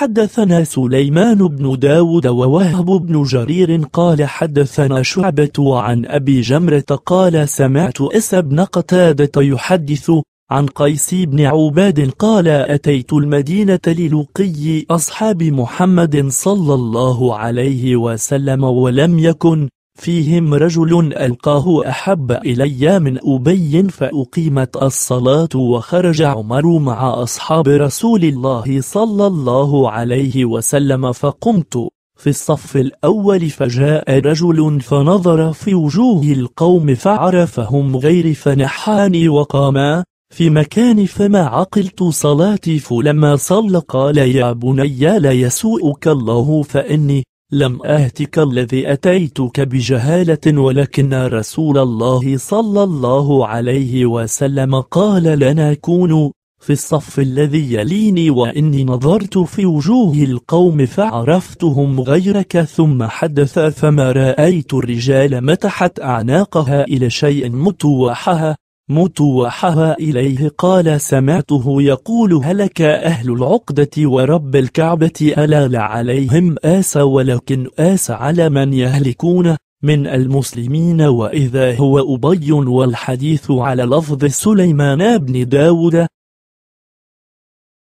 حدثنا سليمان بن داود ووهب بن جرير قال حدثنا شعبة عن أبي جمرة قال سمعت أس بن قتادة يحدث عن قيس بن عباد قال أتيت المدينة للقي أصحاب محمد صلى الله عليه وسلم ولم يكن فيهم رجل ألقاه أحب إلي من أبي فأقيمت الصلاة وخرج عمر مع أصحاب رسول الله صلى الله عليه وسلم فقمت في الصف الأول فجاء رجل فنظر في وجوه القوم فعرفهم غير فنحاني وقاما في مكان فما عقلت صلاتي فلما صلى قال يا بني لا يسوءك الله فإني لم أهتك الذي أتيتك بجهالة ولكن رسول الله صلى الله عليه وسلم قال لنا كونوا في الصف الذي يليني وإني نظرت في وجوه القوم فعرفتهم غيرك ثم حدث فما رأيت الرجال متحت أعناقها إلى شيء متوحها مت وحها إليه قال سمعته يقول هلك أهل العقدة ورب الكعبة ألا لعليهم آس ولكن آس على من يهلكون من المسلمين وإذا هو أبي والحديث على لفظ سليمان بن داود